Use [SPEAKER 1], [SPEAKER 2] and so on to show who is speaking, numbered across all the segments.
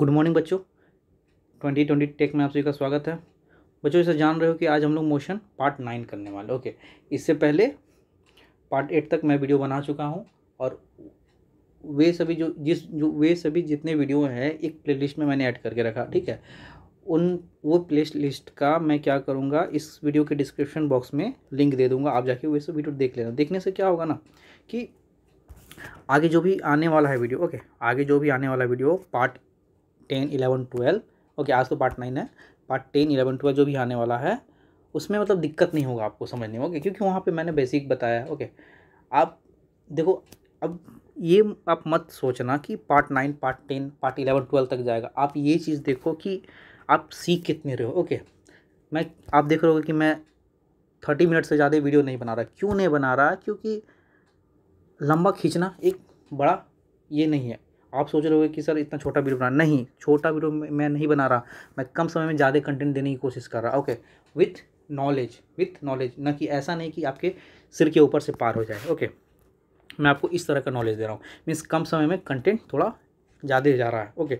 [SPEAKER 1] Good morning बच्चों twenty twenty tech में आप सभी का स्वागत है बच्चों इसे जान रहे हो कि आज हम लोग मोशन पार्ट नाइन करने वाले ओके इससे पहले पार्ट एट तक मैं वीडियो बना चुका हूँ और वे सभी जो जिस जो वे सभी जितने वीडियो हैं एक प्लेलिस्ट में मैंने ऐड करके रखा ठीक है उन वो प्ले लिस्ट का मैं क्या करूँगा इस वीडियो के डिस्क्रिप्शन बॉक्स में लिंक दे दूँगा आप जाके वैसे वीडियो देख लेना देखने से क्या होगा ना कि आगे जो भी आने वाला है वीडियो ओके आगे जो भी आने वाला video part ten eleven twelve okay आज तो पार्ट नाइन है पार्ट टेन इलेवन ट्वेल्व जो भी आने वाला है उसमें मतलब दिक्कत नहीं होगा आपको समझने में ओके क्योंकि वहाँ पे मैंने बेसिक बताया ओके आप देखो अब ये आप मत सोचना कि part nine part ten part eleven twelve तक जाएगा आप ये चीज़ देखो कि आप सीख कितने रहे हो ओके मैं आप देख रहे हो कि मैं थर्टी मिनट से ज़्यादा वीडियो नहीं बना रहा क्यों नहीं बना रहा क्योंकि लंबा खींचना एक बड़ा ये नहीं है आप सोच रहे हो कि सर इतना छोटा वीडियो बना नहीं छोटा वीडियो मैं नहीं बना रहा मैं कम समय में ज़्यादा कंटेंट देने की कोशिश कर रहा okay with knowledge with knowledge ना कि ऐसा नहीं कि आपके सिर के ऊपर से पार हो जाए ओके मैं आपको इस तरह का नॉलेज दे रहा हूँ मीन्स कम समय में कंटेंट थोड़ा ज़्यादा जा रहा है ओके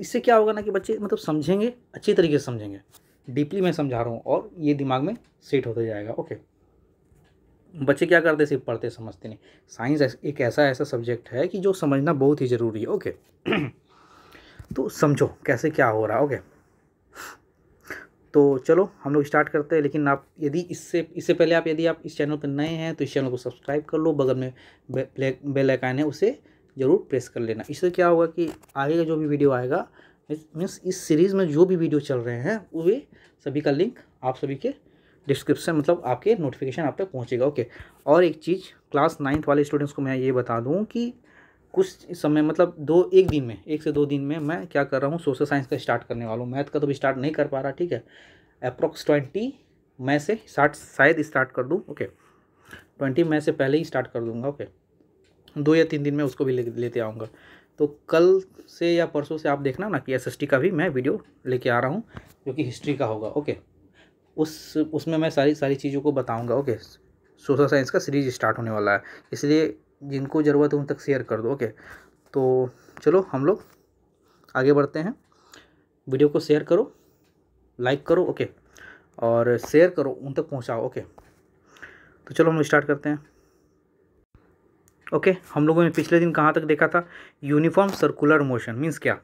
[SPEAKER 1] इससे क्या होगा ना कि बच्चे मतलब समझेंगे अच्छी तरीके से समझेंगे डीपली मैं समझा रहा हूँ और ये दिमाग में सेट होता जाएगा ओके बच्चे क्या करते सिर्फ पढ़ते समझते नहीं साइंस एक ऐसा ऐसा सब्जेक्ट है कि जो समझना बहुत ही ज़रूरी है ओके तो समझो कैसे क्या हो रहा है ओके तो चलो हम लोग स्टार्ट करते हैं लेकिन आप यदि इससे इससे पहले आप यदि आप इस चैनल पर नए हैं तो इस चैनल को सब्सक्राइब कर लो बगल में बे, बेल आइकन है उसे ज़रूर प्रेस कर लेना इससे क्या होगा कि आगे का जो भी वीडियो आएगा मीन्स इस सीरीज़ में जो भी वीडियो चल रहे हैं वे सभी का लिंक आप सभी के डिस्क्रिप्शन मतलब आपके नोटिफिकेशन आप तक पहुँचेगा ओके और एक चीज़ क्लास नाइन्थ वाले स्टूडेंट्स को मैं ये बता दूँ कि कुछ समय मतलब दो एक दिन में एक से दो दिन में मैं क्या कर रहा हूँ सोशल साइंस का स्टार्ट करने वाला हूँ मैथ का तो भी स्टार्ट नहीं कर पा रहा ठीक है अप्रोक्स ट्वेंटी मई से स्टार्ट शायद स्टार्ट कर दूँ ओके ट्वेंटी मई से पहले ही स्टार्ट कर दूँगा ओके दो या तीन दिन में उसको भी ले, लेते आऊँगा तो कल से या परसों से आप देखना ना कि एस का भी मैं वीडियो लेके आ रहा हूँ जो कि हिस्ट्री का होगा ओके उस उसमें मैं सारी सारी चीज़ों को बताऊँगा ओके सोशल साइंस का सीरीज स्टार्ट होने वाला है इसलिए जिनको ज़रूरत है उन तक शेयर कर दो ओके तो चलो हम लोग आगे बढ़ते हैं वीडियो को शेयर करो लाइक करो ओके और शेयर करो उन तक पहुंचाओ ओके तो चलो हम लोग स्टार्ट करते हैं ओके हम लोगों ने पिछले दिन कहाँ तक देखा था यूनिफॉर्म सर्कुलर मोशन मीन्स क्या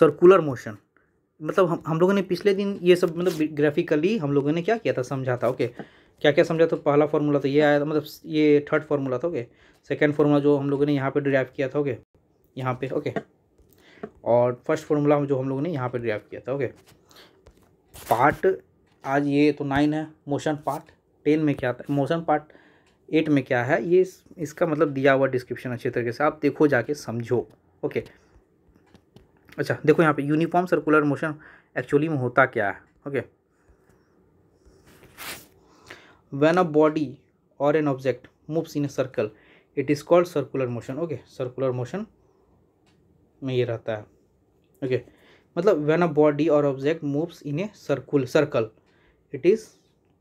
[SPEAKER 1] सर्कुलर मोशन मतलब हम हम लोगों ने पिछले दिन ये सब मतलब ग्राफिकली हम लोगों ने क्या किया था समझा था ओके क्या क्या समझा था पहला फार्मूला तो ये आया था मतलब ये थर्ड फार्मूला था ओके सेकेंड फार्मूला जो हम लोगों ने यहाँ पर ड्राइव किया था ओके यहाँ पर ओके और फर्स्ट फार्मूला जो हम लोगों ने यहाँ पर ड्राइव किया था ओके पार्ट आज ये तो नाइन है मोशन पार्ट टेन में क्या था मोशन पार्ट एट में क्या है ये इसका मतलब दिया हुआ डिस्क्रिप्शन अच्छे तरीके से आप देखो जाके समझो ओके अच्छा देखो यहाँ पे यूनिफॉर्म सर्कुलर मोशन एक्चुअली में होता क्या है okay when a body or an object moves in a circle it is called circular motion okay circular motion में ये रहता है ओके okay. मतलब when a body or object moves in a circle circle it is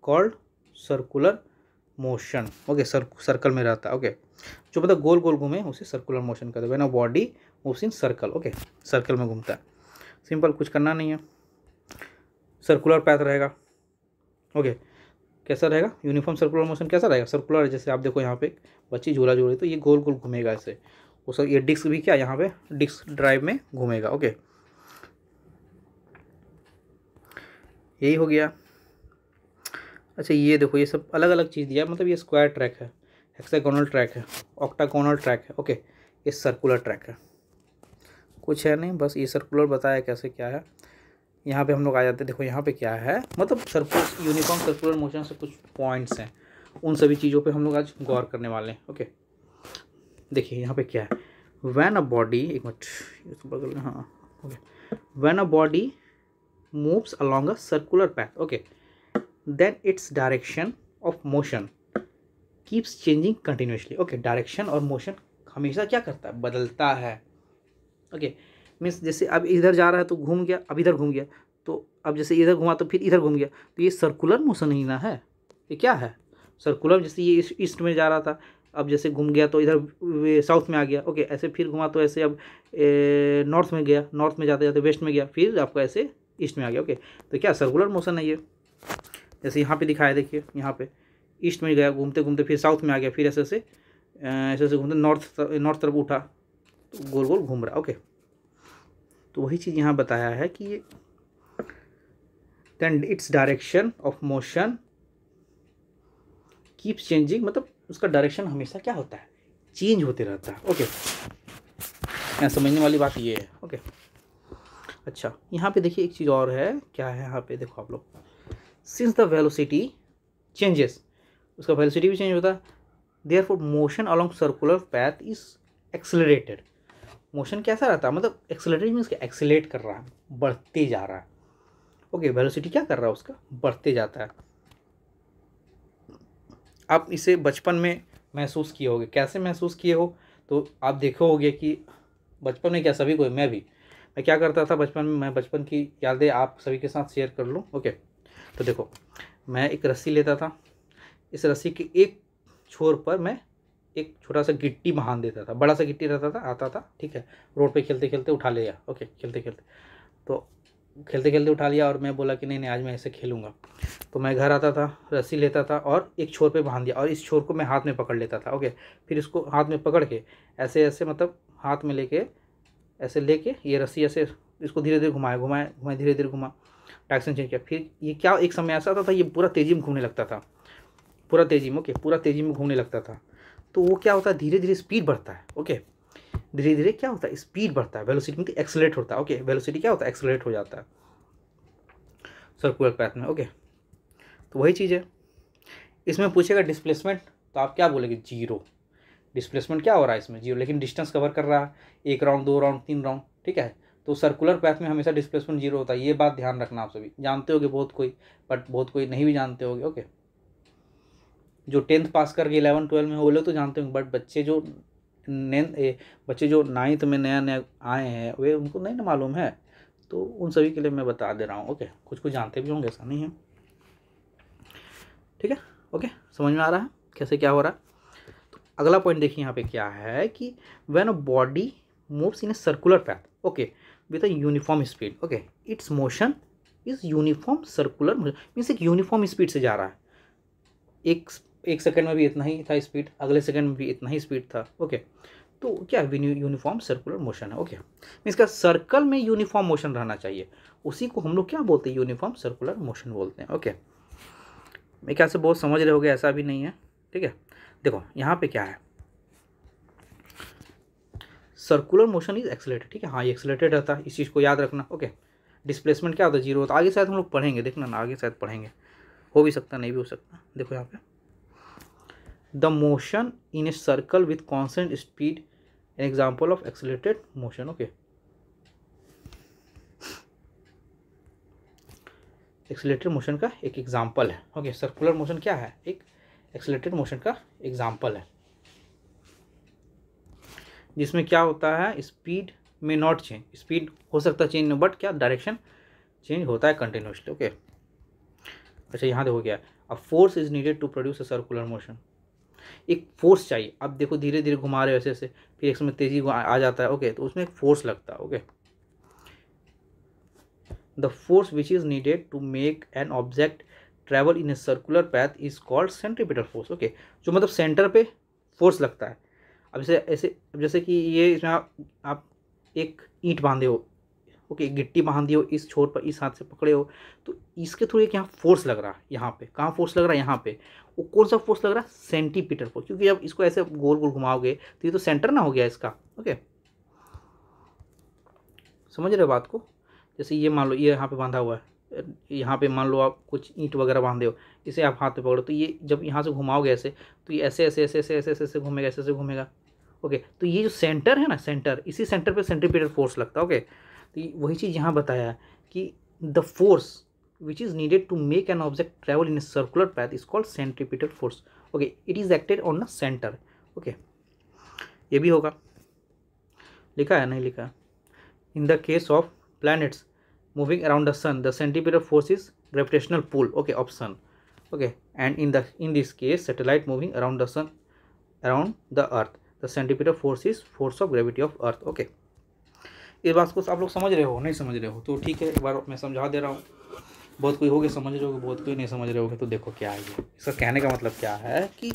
[SPEAKER 1] called circular motion okay circle में रहता है okay okay. जो मतलब गोल गोल घूमे उसे सर्कुलर मोशन कहते हैं वेन अ बॉडी उस इन सर्कल ओके सर्कल में घूमता है सिंपल कुछ करना नहीं है सर्कुलर पैथ रहेगा ओके कैसा रहेगा यूनिफॉर्म सर्कुलर मोशन कैसा रहेगा सर्कुलर जैसे आप देखो यहाँ पे बच्ची झूला झूल रही तो ये गोल गोल घूमेगा इसे वो सर ये डिस्क भी क्या यहाँ पे डिस्क ड्राइव में घूमेगा ओके यही हो गया अच्छा ये देखो ये सब अलग अलग चीज़ दिया मतलब ये स्क्वायर ट्रैक है एक्साकोनल ट्रैक है ऑक्टागोनल ट्रैक है ओके ये सर्कुलर ट्रैक है कुछ है नहीं बस ये सर्कुलर बताया कैसे क्या है यहाँ पे हम लोग आ जाते हैं देखो यहाँ पे क्या है मतलब सर्कुलर यूनिफॉर्म सर्कुलर मोशन से कुछ पॉइंट्स हैं उन सभी चीज़ों पे हम लोग आज गौर करने वाले हैं ओके देखिए यहाँ पे क्या है वैन अ बॉडी एक मिनट तो बगल में हाँ okay when a body moves along a circular path okay then its direction of motion keeps changing continuously okay direction और मोशन हमेशा क्या करता है बदलता है ओके मीन्स जैसे अब इधर जा रहा है तो घूम गया अब इधर घूम गया तो अब जैसे इधर घुमा तो फिर इधर घूम गया तो ये सर्कुलर मोशन ही ना है ये क्या है सर्कुलर जैसे ये ईस्ट में जा रहा था अब जैसे घूम गया तो इधर साउथ में आ गया ओके ऐसे फिर घुमा तो ऐसे अब नॉर्थ में गया नॉर्थ में जाते जाते वेस्ट में गया फिर आपका ऐसे ईस्ट में आ गया ओके तो क्या सर्कुलर मोशन है ये जैसे यहाँ पे दिखाया देखिए यहाँ पे ईस्ट में गया घूमते घूमते फिर साउथ में आ गया फिर ऐसे ऐसे ऐसे ऐसे घूमते नॉर्थ नॉर्थ तरफ उठा तो गोल गोल घूम रहा है ओके तो वही चीज़ यहाँ बताया है कि ये then its direction of motion keeps changing मतलब उसका डायरेक्शन हमेशा क्या होता है चेंज होते रहता है ओके यहाँ समझने वाली बात ये है ओके अच्छा यहाँ पे देखिए एक चीज़ और है क्या है यहाँ पे देखो आप लोग सिंस द वेलोसिटी चेंजेस उसका वेलोसिटी भी चेंज होता है therefore motion along circular path is accelerated motion कैसा रहता है मतलब एक्सेलेटर मीन्स एक्सेलेट कर रहा है बढ़ते जा रहा है ओके वेलोसिटी क्या कर रहा है उसका बढ़ते जाता है आप इसे बचपन में महसूस किए होगे कैसे महसूस किए हो तो आप देखे होगे कि बचपन में क्या सभी को मैं भी मैं क्या करता था बचपन में मैं बचपन की यादें आप सभी के साथ शेयर कर लूँ ओके तो देखो मैं एक रस्सी लेता था इस रस्सी के एक छोर पर मैं एक छोटा सा गिट्टी महान देता था बड़ा सा गिट्टी रहता था आता था ठीक है रोड पे खेलते खेलते उठा लिया ओके खेलते खेलते तो खेलते खेलते उठा लिया और मैं बोला कि नहीं नहीं आज मैं ऐसे खेलूँगा तो मैं घर आता था रस्सी लेता था और एक छोर पे बांध दिया और इस छोर को मैं हाथ में पकड़ लेता था ओके फिर इसको हाथ में पकड़ के ऐसे ऐसे मतलब हाथ में लेके ऐसे लेके ये रस्सी ऐसे इसको धीरे धीरे घुमाया घुमाया घुमाया धीरे धीरे घुमा टैक्सन चेंज किया फिर ये क्या एक समय ऐसा आता था ये पूरा तेज़ी में घूमने लगता था पूरा तेज़ी में ओके पूरा तेज़ी में घूमने लगता था तो वो क्या होता है धीरे धीरे स्पीड बढ़ता है ओके धीरे धीरे क्या होता है स्पीड बढ़ता है वेलोसिटी मतलब एक्सलेट होता है ओके वेलोसिटी क्या होता है एक्सलेट हो जाता है सर्कुलर पैथ में ओके तो वही चीज़ है इसमें पूछेगा डिस्प्लेसमेंट तो आप क्या बोलेंगे जीरो डिस्प्लेसमेंट क्या हो रहा है इसमें जीरो लेकिन डिस्टेंस कवर कर रहा है एक राउंड दो राउंड तीन राउंड ठीक है तो सर्कुलर पैथ में हमेशा डिस्प्लेसमेंट जीरो होता है ये बात ध्यान रखना आप सभी जानते होगे बहुत कोई बट बहुत कोई नहीं भी जानते होगे ओके जो टेंथ पास करके इलेवन ट्वेल्व में हो लोग तो जानते होंगे बट बच्चे जो नेंथ बच्चे जो नाइन्थ में नया नया आए हैं वे उनको नहीं ना मालूम है तो उन सभी के लिए मैं बता दे रहा हूँ ओके कुछ कुछ जानते भी होंगे ऐसा नहीं है ठीक है ओके समझ में आ रहा है कैसे क्या हो रहा है तो अगला पॉइंट देखिए यहाँ पे क्या है कि when a body moves in a circular path okay with a uniform speed okay its motion is uniform circular motion means एक यूनिफॉर्म स्पीड से जा रहा है एक एक सेकंड में भी इतना ही था स्पीड अगले सेकंड में भी इतना ही स्पीड था ओके तो क्या यूनिफॉर्म सर्कुलर मोशन है ओके मीन्स का सर्कल में यूनिफॉर्म मोशन रहना चाहिए उसी को हम लोग क्या बोलते हैं यूनिफॉर्म सर्कुलर मोशन बोलते हैं ओके मेरे ख्याल से बहुत समझ रहे हो ऐसा भी नहीं है ठीक है देखो यहाँ पर क्या है सर्कुलर मोशन इज एक्सलेटेड ठीक है हाँ ये एक्सलेटेड रहता है इस चीज़ को याद रखना ओके डिस्प्लेसमेंट क्या होता है जीरो होता है आगे शायद हम लोग पढ़ेंगे देखना ना आगे शायद पढ़ेंगे हो भी सकता नहीं भी हो सकता देखो यहाँ पे the motion in a circle with constant speed an example of accelerated motion okay accelerated motion का एक एग्जाम्पल है ओके सर्कुलर मोशन क्या है एक एक्सलेटेड मोशन का एग्जाम्पल है जिसमें क्या होता है स्पीड में नॉट चेंज स्पीड हो सकता है चेंज बट क्या डायरेक्शन चेंज होता है कंटिन्यूसली ओके अच्छा यहाँ देखो क्या a force is needed to produce a circular motion एक फोर्स चाहिए अब देखो धीरे धीरे घुमा रहे हो ऐसे ऐसे फिर एक समय तेजी आ जाता है ओके तो उसमें एक फोर्स लगता है okay the force which is needed to make an object travel in a circular path is called centripetal force okay जो मतलब सेंटर पे फोर्स लगता है अब जैसे ऐसे जैसे कि ये इसमें आप, आप एक ईंट बांधे हो ओके गिट्टी बांध दी हो इस छोर पर इस हाथ से पकड़े हो तो इसके थ्रू एक यहाँ फोर्स लग रहा है यहाँ पे कहाँ फोर्स लग रहा है यहाँ पे वो कौन सा फोर्स लग रहा है सेंटीपीटर फोर्स क्योंकि जब इसको ऐसे गोल गोल घुमाओगे तो ये तो सेंटर ना हो गया इसका ओके समझ रहे हो बात को जैसे ये मान लो ये यहाँ पर बांधा हुआ है यहाँ पे मान लो आप कुछ ईंट वगैरह बांध दो इसे आप हाथ में पकड़ो तो ये जब यहाँ से घुमाओगे ऐसे तो ये ऐसे ऐसे ऐसे ऐसे ऐसे ऐसे ऐसे घूमेगा ऐसे ऐसे घूमेगा ओके तो ये जो सेंटर है ना सेंटर इसी सेंटर पे सेंटीपीटर फोर्स लगता है ओके तो वही चीज़ यहाँ बताया कि the force which is needed to make an object travel in a circular path is called centripetal force okay it is acted on the centre okay ये भी होगा लिखा है नहीं लिखा in the case of planets moving around the sun the centripetal force is gravitational pull okay option okay and in the in this case satellite moving around the sun around the earth the centripetal force is force of gravity of earth okay इस बात को आप लोग समझ रहे हो नहीं समझ रहे हो तो ठीक है एक बार मैं समझा दे रहा हूँ बहुत कोई होगे समझ रहे हो बहुत कोई नहीं समझ रहे होगे तो देखो क्या है ये इसका कहने का मतलब क्या है कि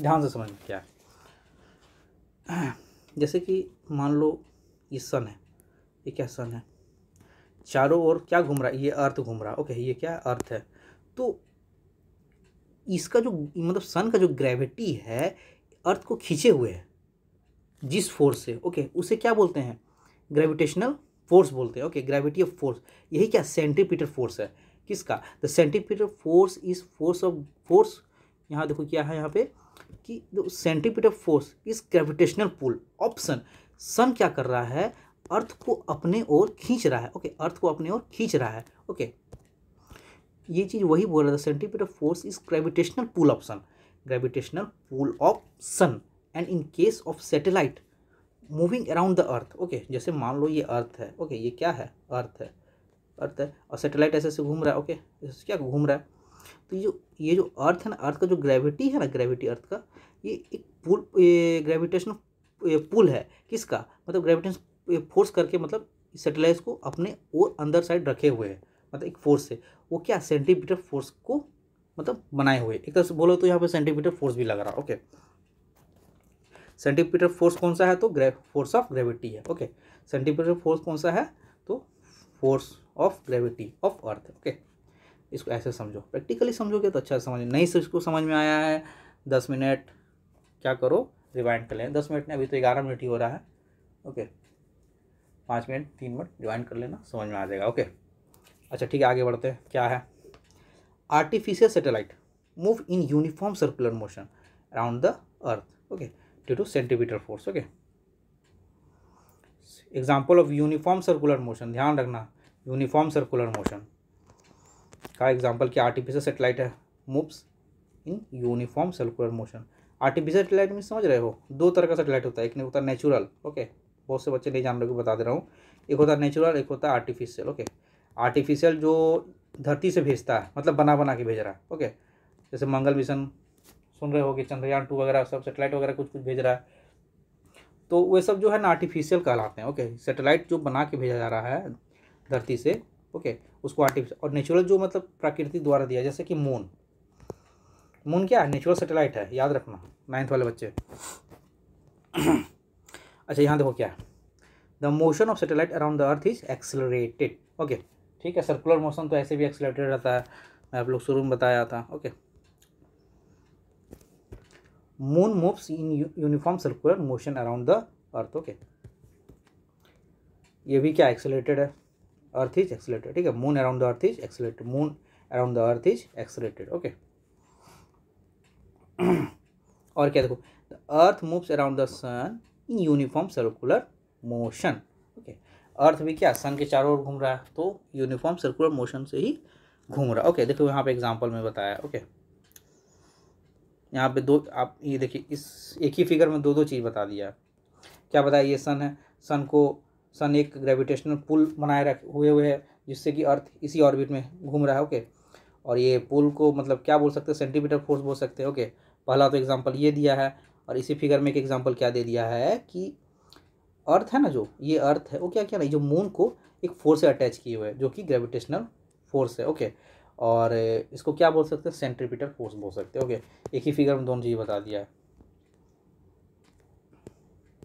[SPEAKER 1] ध्यान से समझ क्या है जैसे कि मान लो ये सन है ये क्या सन है चारों ओर क्या घूम रहा है ये अर्थ घूम रहा है ओके ये क्या अर्थ है तो इसका जो मतलब सन का जो ग्रेविटी है अर्थ को खींचे हुए है जिस फोर्स से ओके उसे क्या बोलते हैं ग्रेविटेशनल फोर्स बोलते हैं ओके ग्रेविटी ऑफ फोर्स यही क्या सेंटीपीटर फोर्स है किसका the centripetal force is force of force यहाँ देखो क्या है यहाँ पे कि centripetal force is gravitational pull of sun sun क्या कर रहा है अर्थ को अपने ओर खींच रहा है ओके okay, अर्थ को अपने ओर खींच रहा है ओके okay. ये चीज़ वही बोल रहा था centripetal force is gravitational pull of sun gravitational pull of sun and in case of satellite moving around the earth okay जैसे मान लो ये अर्थ है ओके okay, ये क्या है अर्थ है अर्थ है और सेटेलाइट ऐसे ऐसे घूम रहा है ओके okay, क्या घूम रहा है तो ये जो ये जो अर्थ है ना अर्थ का जो ग्रेविटी है ना ग्रेविटी अर्थ का ये एक पुल ग्रेविटेशन पुल है किसका मतलब ग्रेविटेशन फोर्स करके मतलब सेटेलाइट को अपने और अंदर साइड रखे हुए हैं मतलब एक फोर्स से वो क्या सेंटीमीटर फोर्स को मतलब बनाए हुए एक तरह से बोलो तो यहाँ पे सेंटीमीटर फोर्स भी लग रहा है ओके सेंटीमीटर फोर्स कौन सा है तो फोर्स ऑफ ग्रेविटी है ओके सेंटीमीटर फोर्स कौन सा है तो force of gravity of earth okay इसको ऐसे समझो प्रैक्टिकली समझोगे तो अच्छा समझ नहीं इसको समझ में आया है दस मिनट क्या करो रिवाइंड कर लेना दस मिनट में अभी तो ग्यारह मिनट ही हो रहा है ओके पाँच मिनट तीन मिनट रिवाइंड कर लेना समझ में आ जाएगा ओके अच्छा ठीक है आगे बढ़ते हैं क्या है artificial satellite move in uniform circular motion around the earth okay due to centripetal force okay example of uniform circular motion ध्यान रखना यूनिफॉर्म सर्कुलर मोशन का एग्जाम्पल क्या आर्टिफिशियल सेटेलाइट है moves in uniform circular motion artificial satellite में समझ रहे हो दो तरह का सेटेलाइट होता है एक होता है नेचुरल ओके बहुत से बच्चे नहीं जान रहे को बता दे रहा हूँ एक होता है नेचुरल एक होता है आर्टिफिशियल ओके आर्टिफिशियल जो धरती से भेजता है मतलब बना बना के भेज रहा है ओके जैसे मंगल मिशन सुन रहे होगे चंद्रयान टू वगैरह सब सेटेलाइट वगैरह कुछ कुछ भेज रहा है तो वे सब जो है ना आर्टिफिशियल कहलाते हैं ओके सेटेलाइट जो बना के भेजा जा रहा है धरती से ओके उसको आर्टिफिशियल और नेचुरल जो मतलब प्रकृति द्वारा दिया जैसे कि मून मून क्या है नेचुरल सेटेलाइट है याद रखना नाइन्थ वाले बच्चे अच्छा यहाँ देखो क्या है the motion of satellite around the earth is accelerated okay ठीक है सर्कुलर मोशन तो ऐसे भी एक्सेलरेटेड रहता है मैं आप लोग शुरू में बताया था okay okay. moon moves in uniform circular motion around the earth okay ये भी क्या एक्सेलेटेड है अर्थ इज एक्सेलेटेड ठीक है moon around the earth is accelerated moon around the earth is accelerated okay और क्या देखो the earth moves around the sun in uniform circular motion okay earth भी क्या सन के चारों ओर घूम रहा है तो यूनिफॉर्म सर्कुलर मोशन से ही घूम रहा है ओके okay, देखो यहाँ पे एग्जांपल में बताया ओके okay. यहाँ पे दो आप ये देखिए इस एक ही फिगर में दो दो चीज़ बता दिया क्या बताया ये सन है सन को सन एक ग्रेविटेशनल पुल बनाए रख हुए हुए है जिससे कि अर्थ इसी ऑर्बिट में घूम रहा है ओके और ये पुल को मतलब क्या बोल सकते हैं सेंटीमीटर फोर्स बोल सकते हैं ओके पहला तो एग्जाम्पल ये दिया है और इसी फिगर में एक एग्जाम्पल क्या दे दिया है कि अर्थ है ना जो ये अर्थ है वो क्या क्या नहीं जो मून को एक फोर्स से अटैच किए हुए जो कि ग्रेविटेशनल फोर्स है ओके और इसको क्या बोल सकते हैं सेंट्रीपिटल फोर्स बोल सकते हैं ओके एक ही फिगर में दोनों चीज़ बता दिया है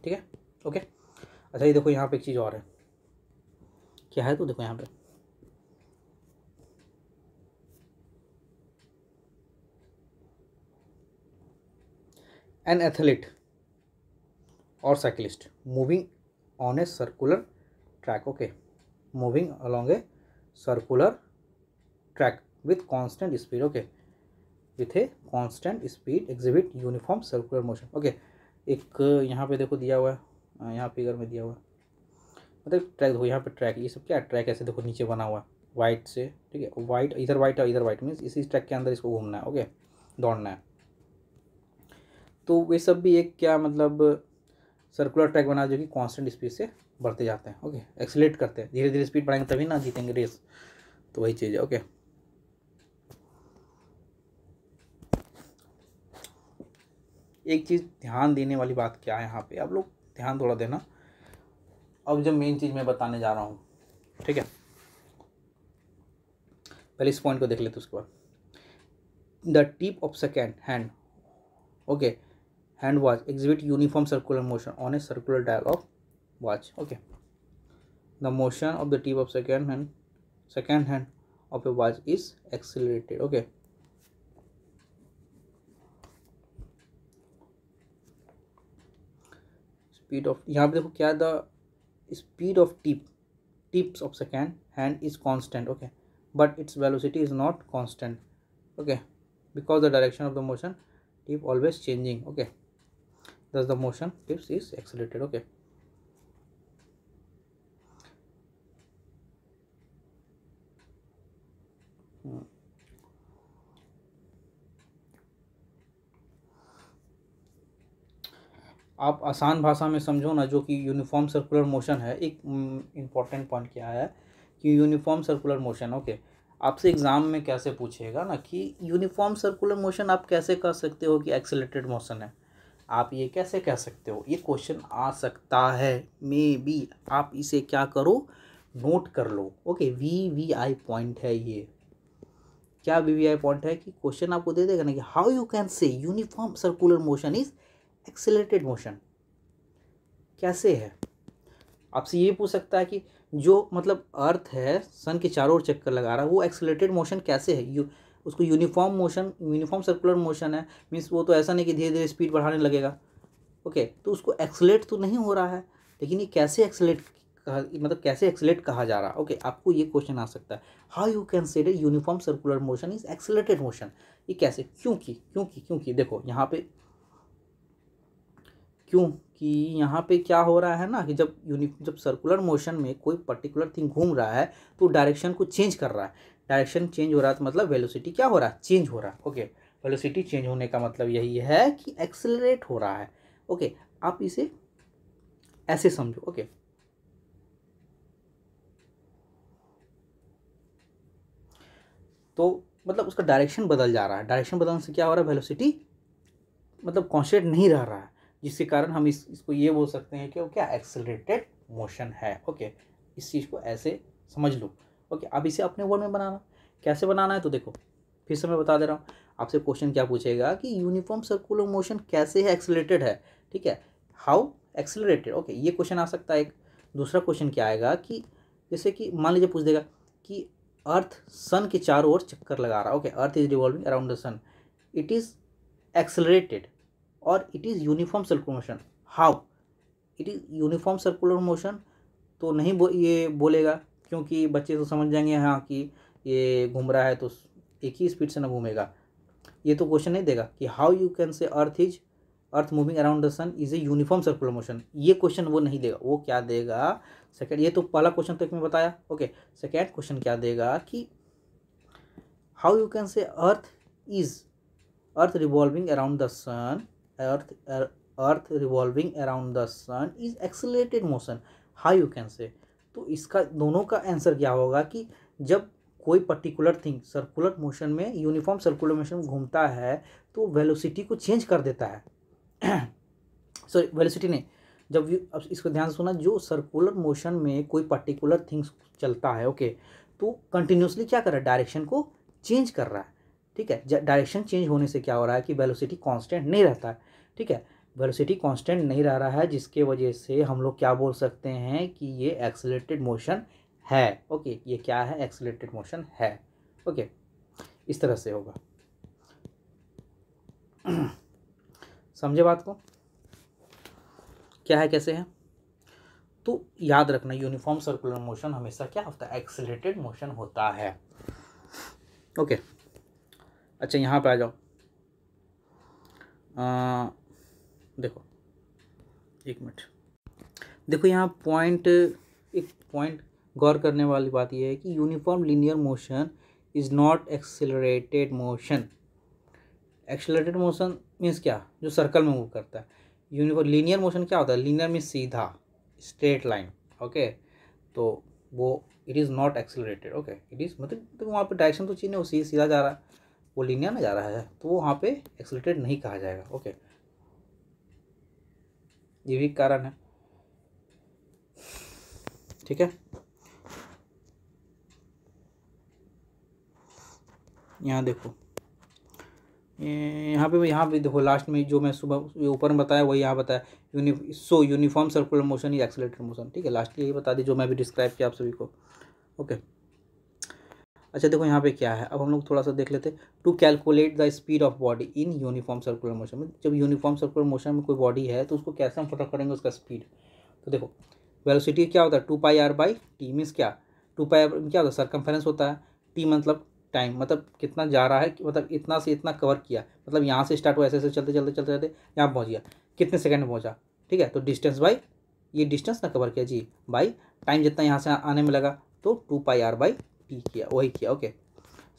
[SPEAKER 1] ठीक है ओके अच्छा ये देखो यहाँ पे एक चीज़ और है क्या है तो देखो यहाँ पे an athlete or cyclist moving on a circular track okay moving along a circular track with constant speed okay with a constant speed exhibit uniform circular motion okay एक यहाँ पे देखो दिया हुआ है हाँ, यहाँ फिगर में दिया हुआ है मतलब ट्रैक देखो यहाँ पे ट्रैक ये सब क्या ट्रैक ऐसे देखो नीचे बना हुआ है वाइट से ठीक है वाइट इधर वाइट और इधर वाइट मीन्स इसी ट्रैक के अंदर इसको घूमना है ओके दौड़ना है तो वे सब भी एक क्या मतलब सर्कुलर ट्रैक बना जो कि कॉन्स्टेंट स्पीड से बढ़ते जाते हैं ओके एक्सलेट करते हैं धीरे धीरे स्पीड बढ़ाएंगे तभी ना जीतेंगे रेस तो वही चीज़ है ओके एक चीज़ ध्यान देने वाली बात क्या है यहाँ पे आप लोग ध्यान थोड़ा देना अब जब मेन चीज़ मैं बताने जा रहा हूँ ठीक है पहले इस पॉइंट को देख लेते उसके बाद the tip of second hand okay hand watch exhibit uniform circular motion on a circular dial of watch okay the motion of the tip of second hand second hand of a watch is accelerated okay speed of यहाँ पे देखो क्या the speed of tip tips of second hand is constant okay but its velocity is not constant okay because the direction of the motion tip always changing okay thus the motion tips is accelerated okay आप आसान भाषा में समझो ना जो कि uniform circular motion है एक इम्पॉर्टेंट पॉइंट क्या है कि यूनिफॉर्म सर्कुलर मोशन ओके आपसे एग्ज़ाम में कैसे पूछेगा ना कि यूनिफॉर्म सर्कुलर मोशन आप कैसे कह सकते हो कि एक्सेलेटेड मोशन है आप ये कैसे कह सकते हो ये क्वेश्चन आ सकता है मे बी आप इसे क्या करो नोट कर लो okay V V I point है ये क्या वी वी आई पॉइंट है कि क्वेश्चन आपको दे देगा ना कि how you can say uniform circular motion is accelerated motion कैसे है आपसे ये पूछ सकता है कि जो मतलब अर्थ है सन के चारों ओर चक्कर लगा रहा है वो एक्सेलेटेड मोशन कैसे है यू उसको uniform motion uniform circular motion है मीन्स वो तो ऐसा नहीं कि धीरे धीरे स्पीड बढ़ाने लगेगा ओके okay, तो उसको एक्सलेट तो नहीं हो रहा है लेकिन ये कैसे एक्सलेट मतलब कैसे एक्सलेट कहा जा रहा है ओके okay, आपको ये क्वेश्चन आ सकता है how you consider uniform circular motion is accelerated motion ये कैसे क्योंकि क्योंकि क्योंकि देखो यहाँ पे क्यों कि यहाँ पे क्या हो रहा है ना कि जब यूनिफ जब सर्कुलर मोशन में कोई पर्टिकुलर थिंग घूम रहा है तो डायरेक्शन को चेंज कर रहा है डायरेक्शन चेंज हो रहा है तो मतलब वेलोसिटी क्या हो रहा है चेंज हो रहा है ओके वेलोसिटी चेंज होने का मतलब यही है कि एक्सेलरेट हो रहा है ओके आप इसे ऐसे समझो ओके तो मतलब उसका डायरेक्शन बदल जा रहा है डायरेक्शन बदलने से क्या हो रहा है वेलोसिटी मतलब कॉन्स्टेंट नहीं रह रहा है जिसके कारण हम इस इसको ये बोल सकते हैं कि वो क्या एक्सेलरेटेड मोशन है ओके इस चीज़ को ऐसे समझ लो ओके अब इसे अपने वर्ड में बनाना कैसे बनाना है तो देखो फिर से मैं बता दे रहा हूँ आपसे क्वेश्चन क्या पूछेगा कि यूनिफॉर्म सर्कुलर मोशन कैसे है एक्सेलरेटेड है ठीक है हाउ एक्सेलरेटेड ओके ये क्वेश्चन आ सकता है एक दूसरा क्वेश्चन क्या आएगा कि जैसे कि मान लीजिए पूछ देगा कि अर्थ सन के चारों ओर चक्कर लगा रहा है okay earth is revolving around the sun it is accelerated और it is uniform circular motion how it is uniform circular motion तो नहीं बो ये बोलेगा क्योंकि बच्चे तो समझ जाएंगे हाँ कि ये घूम रहा है तो एक ही स्पीड से ना घूमेगा ये तो क्वेश्चन नहीं देगा कि how you can say earth is earth moving around the sun is a uniform circular motion ये क्वेश्चन वो नहीं देगा वो क्या देगा सेकेंड ये तो पहला क्वेश्चन तक मैं बताया ओके सेकेंड क्वेश्चन क्या देगा कि how you can say earth is earth revolving around the sun earth earth er, earth revolving around the sun is accelerated motion how you can say तो इसका दोनों का आंसर क्या होगा कि जब कोई पर्टिकुलर थिंग सर्कुलर मोशन में यूनिफॉर्म सर्कुलर मोशन घूमता है तो वेलोसिटी को चेंज कर देता है सॉरी वेलोसिटी नहीं जब अब इसको ध्यान से सुना जो सर्कुलर मोशन में कोई पर्टिकुलर थिंग्स चलता है ओके okay, तो कंटिन्यूसली क्या कर रहा है डायरेक्शन को चेंज कर रहा है ठीक है डायरेक्शन चेंज होने से क्या हो रहा है कि वेलोसिटी कांस्टेंट नहीं रहता है ठीक है वेलोसिटी कांस्टेंट नहीं रह रहा है जिसके वजह से हम लोग क्या बोल सकते हैं कि ये एक्सलेटेड मोशन है ओके ये क्या है एक्सलेटेड मोशन है ओके इस तरह से होगा समझे बात को क्या है कैसे है तो याद रखना यूनिफॉर्म सर्कुलर मोशन हमेशा क्या होता है एक्सलेटेड मोशन होता है ओके अच्छा यहाँ पर आ जाओ आ, देखो एक मिनट देखो यहाँ पॉइंट एक पॉइंट गौर करने वाली बात यह है कि uniform linear motion is not accelerated motion accelerated motion means क्या जो सर्कल में मूव करता है यूनिफॉर्म लीनियर मोशन क्या होता है लीनियर मीन्स सीधा स्ट्रेट लाइन ओके तो वो it is not accelerated okay it is मतलब तो वहाँ पे डायरेक्शन तो चीज़ है वो सीधा जा रहा है वो लीनियर ना जा रहा है तो वो वहाँ पे एक्सेलरेटेड नहीं कहा जाएगा ओके okay. ये भी कारण है ठीक है यहाँ देखो यहाँ पे यहाँ भी देखो लास्ट में जो मैं सुबह ऊपर में बताया वही यहाँ बताया uni so uniform circular motion या एक्सेलेटर मोशन ठीक है लास्ट यही बता दी जो मैं भी डिस्क्राइब किया आप सभी को ओके okay. अच्छा देखो यहाँ पे क्या है अब हम लोग थोड़ा सा देख लेते हैं to calculate the speed of body in uniform circular motion में जब यूनिफॉर्म सर्कुलर मोशन में कोई बॉडी है तो उसको कैसे हम पता करेंगे उसका स्पीड तो देखो वेलोसिटी क्या होता है two pi r by t means क्या टू पाई आर क्या होता है सरकमफेरेंस होता है टी मतलब टाइम मतलब कितना जा रहा है मतलब इतना से इतना कवर किया मतलब यहाँ से स्टार्ट हुआ ऐसे ऐसे चलते चलते चलते चलते यहाँ पहुँच गया कितने सेकंड में पहुँचा ठीक है तो डिस्टेंस बाई ये डिस्टेंस ना कवर किया जी बाई टाइम जितना यहाँ से आने में लगा तो two pi r by t किया वही किया ओके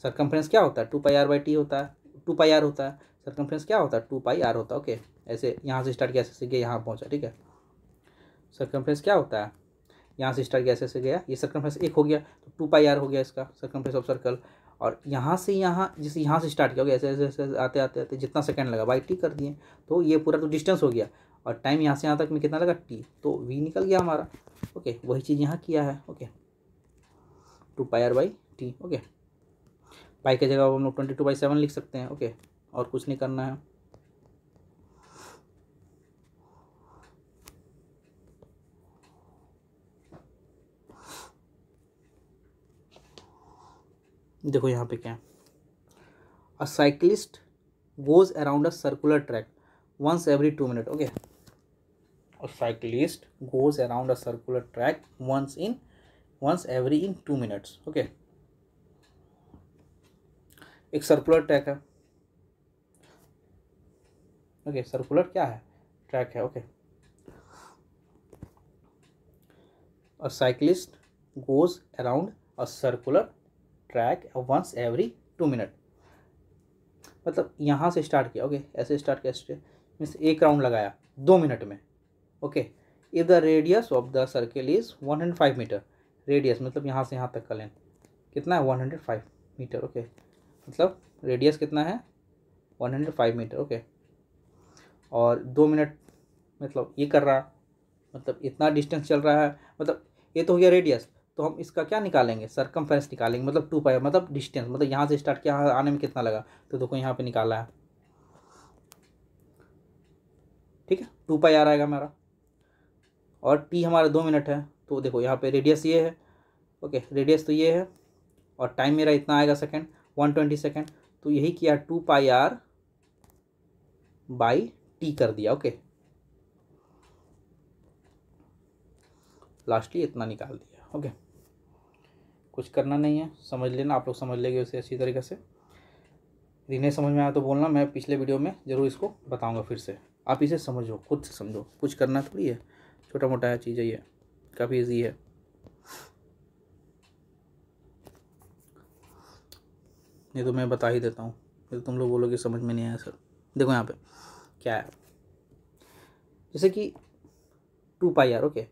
[SPEAKER 1] सरकमफ्रेंस क्या होता है two pi r by t होता है टू पाई आर होता है सरकमफ्रेंस क्या होता है टू पाई आर होता है ओके ऐसे यहाँ से स्टार्ट किया ऐसे गया यहाँ पहुँचा ठीक है सरकमफ्रेंस क्या होता है यहाँ से स्टार्ट किया ऐसे गया ये सरकमफ्रेंस एक हो गया तो टू पाई आर हो गया इसका सरकमफ्रेंस ऑफ सर्कल और यहाँ से यहाँ जैसे यहाँ से स्टार्ट किया हो गया ऐसे ऐसे आते आते आते जितना सेकंड लगा बाई टी कर दिए तो ये पूरा तो डिस्टेंस हो गया और टाइम यहाँ से यहाँ तक में कितना लगा टी तो वी निकल गया हमारा ओके वही चीज़ यहाँ किया है okay two pi r by t okay pi की जगह हम लोग ट्वेंटी टू बाई सेवन लिख सकते हैं ओके और कुछ नहीं करना है देखो यहाँ पे क्या है a cyclist goes around a circular track once every two minute okay और cyclist goes around a circular track once once every in two minutes okay एक सर्कुलर ट्रैक है ओके okay, सर्कुलर क्या है ट्रैक है okay okay. Cyclist cyclist goes around a circular track once every two minute मतलब यहाँ से start किया okay okay? ऐसे स्टार्ट किया मीन्स एक राउंड लगाया दो मिनट में okay if the radius of the circle is one and five metre radius मतलब यहाँ से यहाँ तक का लेंथ कितना है one hundred five metre okay मतलब रेडियस कितना है one hundred five metre okay और दो मिनट मतलब ये कर रहा मतलब इतना डिस्टेंस चल रहा है मतलब ये तो हो गया रेडियस तो हम इसका क्या निकालेंगे सरकम निकालेंगे मतलब टू पाई मतलब डिस्टेंस मतलब यहाँ से स्टार्ट किया आने में कितना लगा तो देखो यहाँ पे निकाला है ठीक है टू पाई आ है हमारा और टी हमारा दो मिनट है तो देखो यहाँ पे रेडियस ये है ओके रेडियस तो ये है और टाइम मेरा इतना आएगा सेकेंड वन ट्वेंटी सेकेंड तो यही किया two pi r by t कर दिया ओके लास्टली इतना निकाल दिया ओके कुछ करना नहीं है समझ लेना आप लोग समझ लेंगे उसे अच्छी तरीके से यदि नहीं समझ में आया तो बोलना मैं पिछले वीडियो में ज़रूर इसको बताऊंगा फिर से आप इसे समझो खुद से समझो कुछ करना थोड़ी है छोटा मोटा चीज़ है ये काफ़ी ईजी है ये तो मैं बता ही देता हूँ तो तुम लोग बोलोगे समझ में नहीं आया सर देखो यहाँ पे क्या है जैसे कि टू पाई आर ओके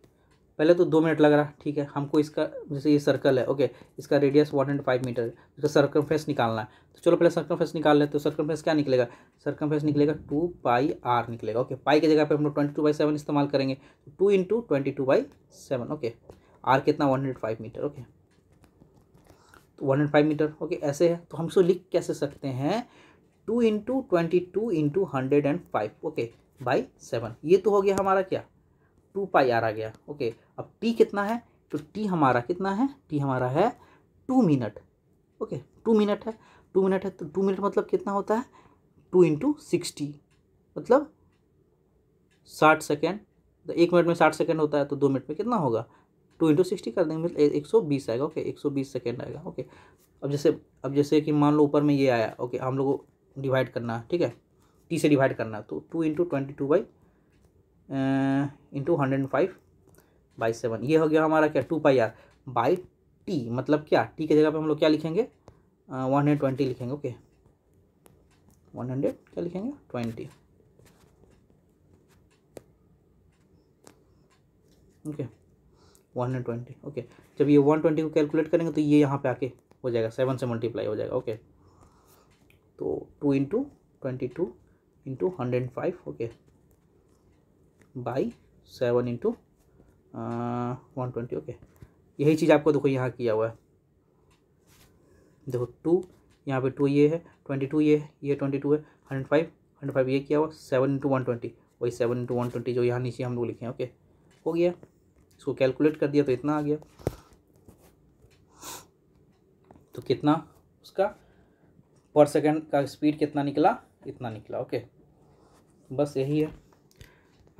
[SPEAKER 1] पहले तो दो मिनट लग रहा ठीक है हमको इसका जैसे ये सर्कल है ओके इसका radius one and five metre इसका सर्कम निकालना है तो चलो पहले सर्कम निकाल लेते तो सर्कम क्या निकलेगा सर्कम निकलेगा टू पाई आर निकलेगा ओके पाई की जगह पर हम लोग ट्वेंटी टू बाई सेवन इस्तेमाल करेंगे two into twenty two by seven okay r कितना one hundred five metre okay तो one hundred five metre okay ऐसे है तो हम इसको लिख कैसे सकते हैं two into twenty two into hundred and five okay by seven ये तो हो गया हमारा क्या टू पाई आर आ गया ओके अब टी कितना है तो टी हमारा कितना है टी हमारा है two minute okay two minute है टू मिनट है तो टू मिनट मतलब कितना होता है टू इंटू सिक्सटी मतलब साठ सेकेंड तो एक मिनट में साठ सेकेंड होता है तो दो मिनट में कितना होगा टू इंटू सिक्सटी कर देंगे मतलब एक सौ बीस आएगा ओके एक सौ बीस सेकेंड आएगा ओके अब जैसे अब जैसे कि मान लो ऊपर में ये आया ओके हम लोग को डिवाइड करना है ठीक है टी से डिवाइड करना है तो two into twenty two by into hundred and five by seven ये हो गया हमारा क्या two pi r by t मतलब क्या टी की जगह पे हम लोग क्या लिखेंगे वन हंड्रेड ट्वेंटी लिखेंगे ओके वन हंड्रेड क्या लिखेंगे twenty okay one hundred twenty okay जब ये वन ट्वेंटी को कैलकुलेट करेंगे तो ये यहाँ पे आके हो जाएगा सेवन से मल्टीप्लाई हो जाएगा ओके तो two into twenty two into hundred five okay by seven into one twenty okay यही चीज़ आपको देखो यहाँ किया हुआ है देखो टू यहाँ पे टू ये है ट्वेंटी टू ये है ये ट्वेंटी टू है हंड्रेड फाइव हंड्रेड फाइव ये किया हुआ सेवन इंटू वन ट्वेंटी वही सेवन इंटू वन ट्वेंटी जो यहाँ नीचे हम लोग लिखे हैं ओके हो गया इसको कैलकुलेट कर दिया तो इतना आ गया तो कितना उसका पर सेकेंड का स्पीड कितना निकला इतना निकला ओके बस यही है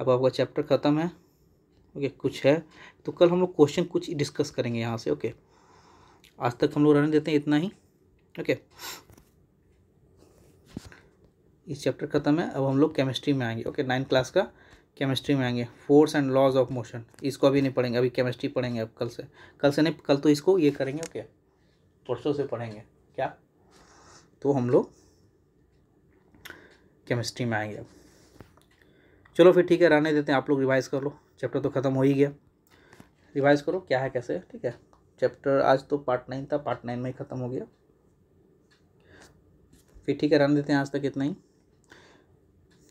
[SPEAKER 1] अब आपका चैप्टर ख़त्म है ओके कुछ है तो कल हम लोग क्वेश्चन कुछ डिस्कस करेंगे यहाँ से ओके आज तक हम लोग रहने देते हैं इतना ही ओके इस चैप्टर ख़त्म है अब हम लोग केमिस्ट्री में आएंगे ओके नाइन्थ क्लास का केमिस्ट्री में आएंगे force and laws of motion इसको अभी नहीं पढ़ेंगे अभी केमिस्ट्री पढ़ेंगे अब कल से कल से नहीं कल तो इसको ये करेंगे ओके परसों से पढ़ेंगे क्या तो हम लोग केमिस्ट्री में आएंगे अब चलो फिर ठीक है रहने देते हैं आप लोग रिवाइज़ कर लो चैप्टर तो ख़त्म हो ही गया रिवाइज़ करो क्या है कैसे ठीक है चैप्टर आज तो पार्ट नाइन था पार्ट नाइन में ही ख़त्म हो गया फिर ठीक है रहने देते हैं आज तक इतना ही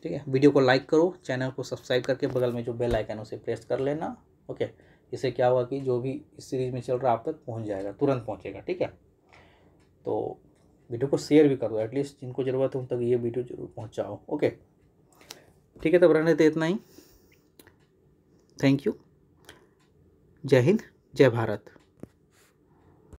[SPEAKER 1] ठीक है वीडियो को लाइक करो चैनल को सब्सक्राइब करके बगल में जो बेल आइकन उसे प्रेस कर लेना ओके इससे क्या होगा कि जो भी इस सीरीज़ में चल रहा है आप तक पहुँच जाएगा तुरंत पहुँचेगा ठीक है तो वीडियो को शेयर भी करो एटलीस्ट जिनको ज़रूरत है उन तक ये वीडियो जरूर पहुँचाओ ओके ठीक है तब रहने देते इतना ही थैंक यू जय हिंद जय भारत